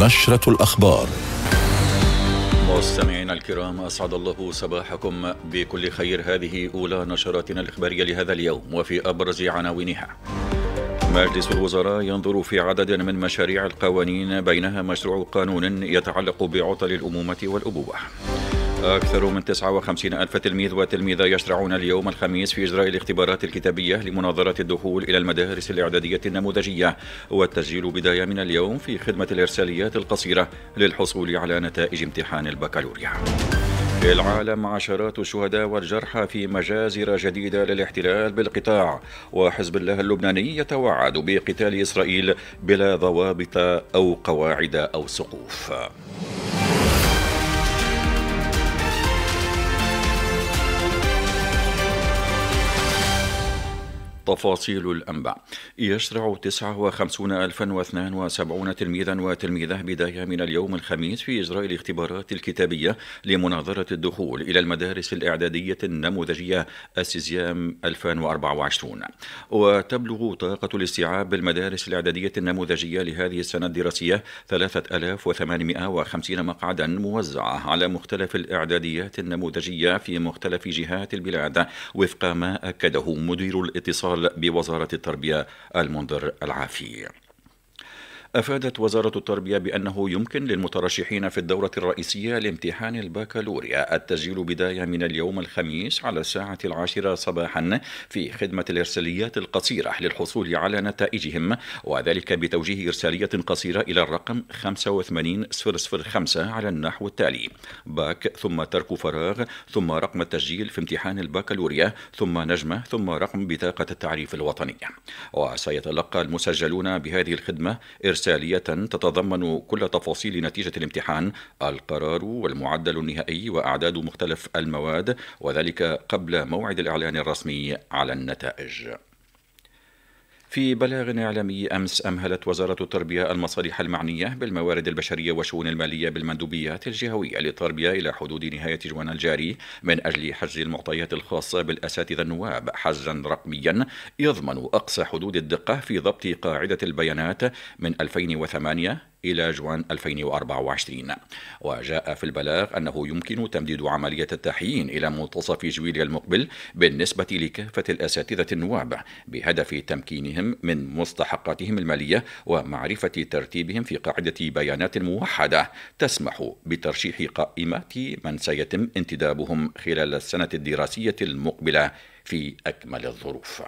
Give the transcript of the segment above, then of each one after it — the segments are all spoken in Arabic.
نشرة الأخبار مستمعينا الكرام أسعد الله صباحكم بكل خير هذه أولى نشراتنا الإخبارية لهذا اليوم وفي أبرز عناوينها مجلس الوزراء ينظر في عدد من مشاريع القوانين بينها مشروع قانون يتعلق بعطل الأمومة والأبوة أكثر من 59 ألف تلميذ وتلميذة يشرعون اليوم الخميس في إجراء الاختبارات الكتابية لمناظرة الدخول إلى المدارس الإعدادية النموذجية والتسجيل بداية من اليوم في خدمة الإرساليات القصيرة للحصول على نتائج امتحان البكالوريا في العالم عشرات الشهداء والجرحى في مجازر جديدة للاحتلال بالقطاع وحزب الله اللبناني يتوعد بقتال إسرائيل بلا ضوابط أو قواعد أو سقوف تفاصيل الأنباء يشرع 59072 تلميذا وتلميذة بداية من اليوم الخميس في إجراء الاختبارات الكتابية لمناظرة الدخول إلى المدارس الإعدادية النموذجية السيزيام 2024 وتبلغ طاقة الاستيعاب بالمدارس الإعدادية النموذجية لهذه السنة الدراسية 3850 مقعدا موزعة على مختلف الإعداديات النموذجية في مختلف جهات البلاد وفق ما أكده مدير الاتصال بوزارة التربية المنذر العافي أفادت وزارة التربية بأنه يمكن للمترشحين في الدورة الرئيسية لامتحان البكالوريا التسجيل بداية من اليوم الخميس على الساعة العاشرة صباحا في خدمة الإرساليات القصيرة للحصول على نتائجهم وذلك بتوجيه إرسالية قصيرة إلى الرقم 85005 على النحو التالي باك ثم ترك فراغ ثم رقم التسجيل في امتحان البكالوريا ثم نجمة ثم رقم بطاقة التعريف الوطنية وسيتلقى المسجلون بهذه الخدمة إرسالية تتضمن كل تفاصيل نتيجة الامتحان القرار والمعدل النهائي وأعداد مختلف المواد وذلك قبل موعد الإعلان الرسمي على النتائج في بلاغ إعلامي أمس أمهلت وزارة التربية المصالح المعنية بالموارد البشرية والشؤون المالية بالمندوبيات الجهوية للتربية إلى حدود نهاية جوان الجاري من أجل حجز المعطيات الخاصة بالأساتذة النواب حجزا رقميا يضمن أقصى حدود الدقة في ضبط قاعدة البيانات من 2008 إلى جوان 2024 وجاء في البلاغ أنه يمكن تمديد عملية التحيين إلى منتصف جويليا المقبل بالنسبة لكافة الأساتذة النواب بهدف تمكينهم من مستحقاتهم المالية ومعرفة ترتيبهم في قاعدة بيانات موحدة تسمح بترشيح قائمة من سيتم انتدابهم خلال السنة الدراسية المقبلة في أكمل الظروف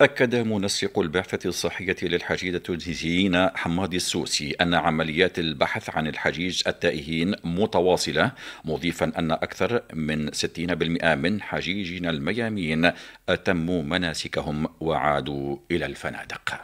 أكد منسق البعثة الصحية للحجيج التونسيين حماد السوسي أن عمليات البحث عن الحجيج التائهين متواصلة مضيفا أن أكثر من 60% من حجيجنا الميامين أتموا مناسكهم وعادوا إلى الفنادق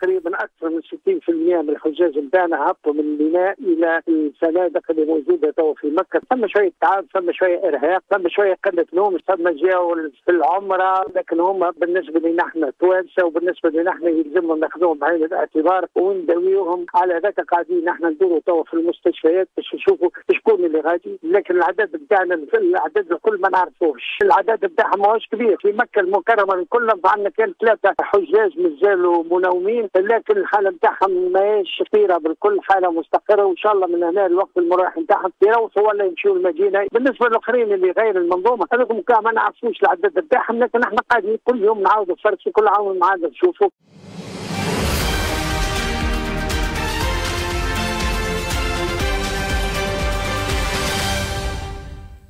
تقريبا اكثر من 60% من الحجاج نتاعنا هبطوا من الميناء الى الفنادق اللي موجوده تو في مكه، ثم شويه تعب، ثم شويه ارهاق، ثم شويه قله نوم، ثم جاوا في العمره، لكن هم بالنسبه لنا احنا توانسه وبالنسبه لنا احنا يلزمهم ناخذوهم بعين الاعتبار ونداويوهم على ذاك قاعدين احنا ندوروا تو في المستشفيات باش نشوفوا شكون اللي غادي، لكن العدد بتاعنا العدد الكل ما نعرفوش، العدد بتاعهم ماهوش كبير، في مكه المكرمه الكل عندنا كان ثلاثه حجاج مازالوا منومين لكن الحاله نتاعهم ماهيش خطيره بالكل حاله مستقره وان شاء الله من هنا الوقت المريح نتاعهم يروحوا ولا يمشيوا المدينه بالنسبه للاخرين اللي غير المنظومه هذوك ما نعرفوش العدد نتاعهم لكن احنا قاعدين كل يوم نعاودوا فرشي كل عام نعاودوا نشوفوا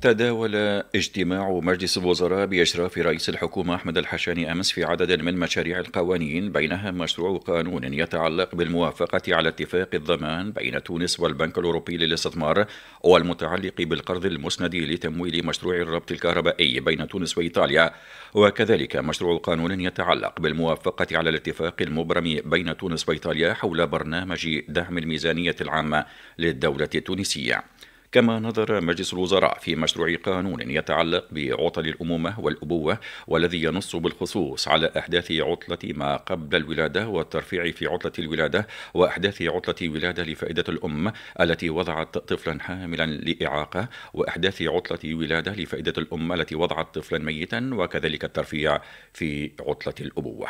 تداول اجتماع مجلس الوزراء بإشراف رئيس الحكومة أحمد الحشاني أمس في عدد من مشاريع القوانين بينها مشروع قانون يتعلق بالموافقة على اتفاق الضمان بين تونس والبنك الأوروبي للاستثمار والمتعلق بالقرض المسند لتمويل مشروع الربط الكهربائي بين تونس وإيطاليا وكذلك مشروع قانون يتعلق بالموافقة على الاتفاق المبرم بين تونس وإيطاليا حول برنامج دعم الميزانية العامة للدولة التونسية كما نظر مجلس الوزراء في مشروع قانون يتعلق بعطل الأمومة والأبوة والذي ينص بالخصوص على أحداث عطلة ما قبل الولادة والترفيع في عطلة الولادة وأحداث عطلة ولادة لفائدة الأم التي وضعت طفلا حاملا لإعاقة وأحداث عطلة ولادة لفائدة الأم التي وضعت طفلا ميتا وكذلك الترفيع في عطلة الأبوة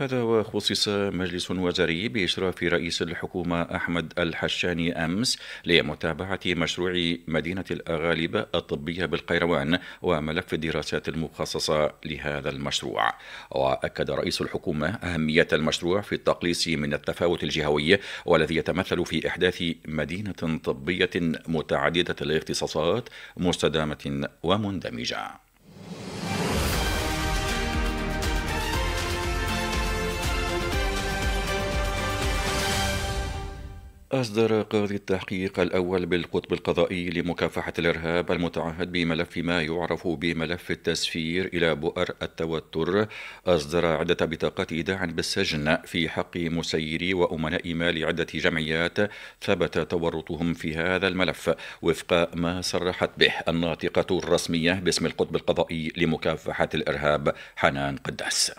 هذا وخصص مجلس وزاري بإشراف رئيس الحكومة أحمد الحشاني أمس لمتابعة مشروع مدينة الأغالب الطبية بالقيروان وملف الدراسات المخصصة لهذا المشروع وأكد رئيس الحكومة أهمية المشروع في التقليص من التفاوت الجهوي والذي يتمثل في إحداث مدينة طبية متعددة الاختصاصات مستدامة ومندمجة أصدر قاضي التحقيق الأول بالقطب القضائي لمكافحة الإرهاب المتعهد بملف ما يعرف بملف التسفير إلى بؤر التوتر أصدر عدة بطاقات إيداع بالسجن في حق مسيري وأمناء مال عدة جمعيات ثبت تورطهم في هذا الملف وفق ما صرحت به الناطقة الرسمية باسم القطب القضائي لمكافحة الإرهاب حنان قداس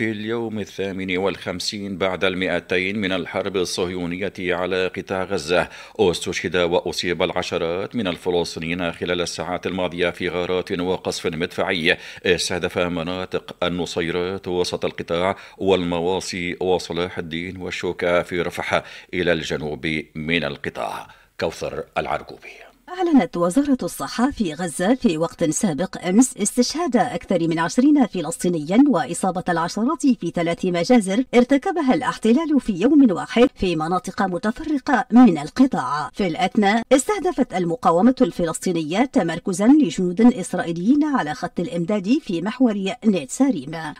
في اليوم الثامن والخمسين بعد المئتين من الحرب الصهيونية على قطاع غزة استشهد وأصيب العشرات من الفلسطينيين خلال الساعات الماضية في غارات وقصف مدفعي استهدف مناطق النصيرات وسط القطاع والمواصي وصلاح الدين والشوكة في رفح إلى الجنوب من القطاع كوثر العرقوبي أعلنت وزارة الصحة في غزة في وقت سابق أمس استشهاد أكثر من عشرين فلسطينيا وإصابة العشرات في ثلاث مجازر ارتكبها الاحتلال في يوم واحد في مناطق متفرقة من القطاع في الأثناء استهدفت المقاومة الفلسطينية تمركزا لجنود إسرائيليين على خط الإمداد في محور نيت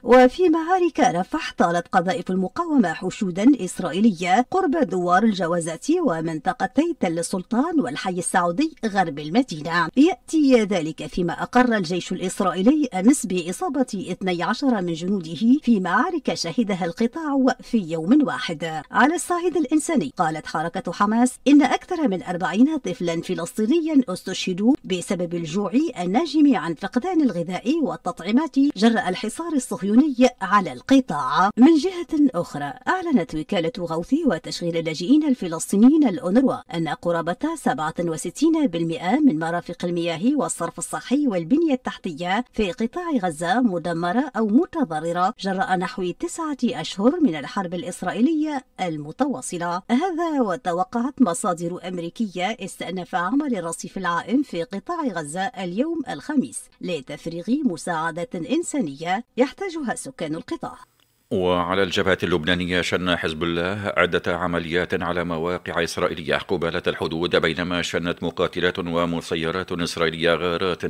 وفي معارك رفح طالت قذائف المقاومة حشودا إسرائيلية قرب دوار الجوازات ومنطقتي تل السلطان والحي السعودي غرب المدينة يأتي ذلك فيما أقر الجيش الإسرائيلي أمس بإصابة 12 من جنوده في معارك شهدها القطاع في يوم واحد على الصعيد الإنساني قالت حركة حماس إن أكثر من 40 طفلا فلسطينيا استشهدوا بسبب الجوع الناجم عن فقدان الغذاء والتطعيمات جراء الحصار الصهيوني على القطاع من جهة أخرى أعلنت وكالة غوث وتشغيل اللاجئين الفلسطينيين الأونروا أن قرابة 67 بالمئة من مرافق المياه والصرف الصحي والبنية التحتية في قطاع غزة مدمرة أو متضررة جراء نحو تسعة أشهر من الحرب الإسرائيلية المتواصلة هذا وتوقعت مصادر أمريكية استأنف عمل الرصيف العائم في قطاع غزة اليوم الخميس لتفريغ مساعدة إنسانية يحتاجها سكان القطاع وعلى الجبهة اللبنانية شن حزب الله عدة عمليات على مواقع إسرائيلية قبالة الحدود بينما شنت مقاتلات ومسيرات إسرائيلية غارات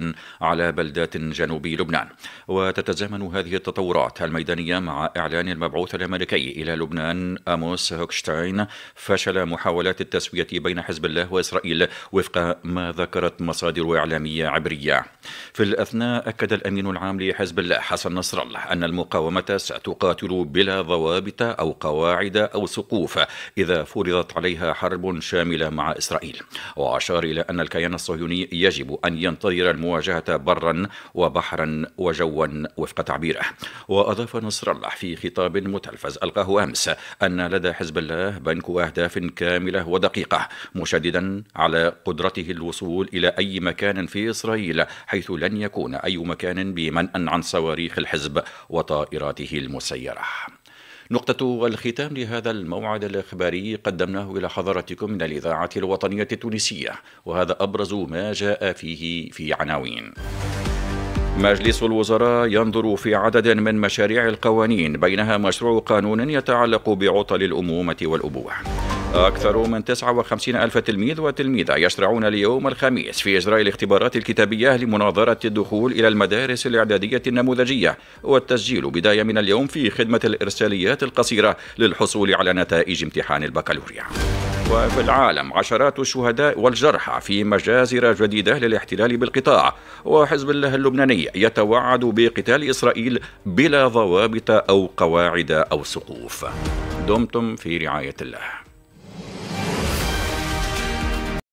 على بلدات جنوبي لبنان وتتزامن هذه التطورات الميدانية مع إعلان المبعوث الأمريكي إلى لبنان أموس هوكشتاين فشل محاولات التسوية بين حزب الله وإسرائيل وفق ما ذكرت مصادر إعلامية عبرية في الأثناء أكد الأمين العام لحزب الله حسن نصر الله أن المقاومة ستقاتل تسير بلا ضوابط أو قواعد أو سقوف إذا فرضت عليها حرب شاملة مع إسرائيل وأشار إلى أن الكيان الصهيوني يجب أن ينتظر المواجهة برا وبحرا وجوا وفق تعبيره وأضاف نصر الله في خطاب متلفز ألقاه أمس أن لدى حزب الله بنك أهداف كاملة ودقيقة مشددا على قدرته الوصول إلى أي مكان في إسرائيل حيث لن يكون أي مكان بمنأ عن صواريخ الحزب وطائراته المسيرة الجراح نقطة الختام لهذا الموعد الإخباري قدمناه إلى حضراتكم من الإذاعة الوطنية التونسية وهذا أبرز ما جاء فيه في عناوين مجلس الوزراء ينظر في عدد من مشاريع القوانين بينها مشروع قانون يتعلق بعطل الأمومة والأبوة أكثر من 59 ألف تلميذ وتلميذة يشرعون اليوم الخميس في إجراء الاختبارات الكتابية لمناظرة الدخول إلى المدارس الإعدادية النموذجية والتسجيل بداية من اليوم في خدمة الإرساليات القصيرة للحصول على نتائج امتحان البكالوريا وفي العالم عشرات الشهداء والجرحى في مجازر جديدة للاحتلال بالقطاع وحزب الله اللبناني يتوعد بقتال إسرائيل بلا ضوابط أو قواعد أو سقوف دمتم في رعاية الله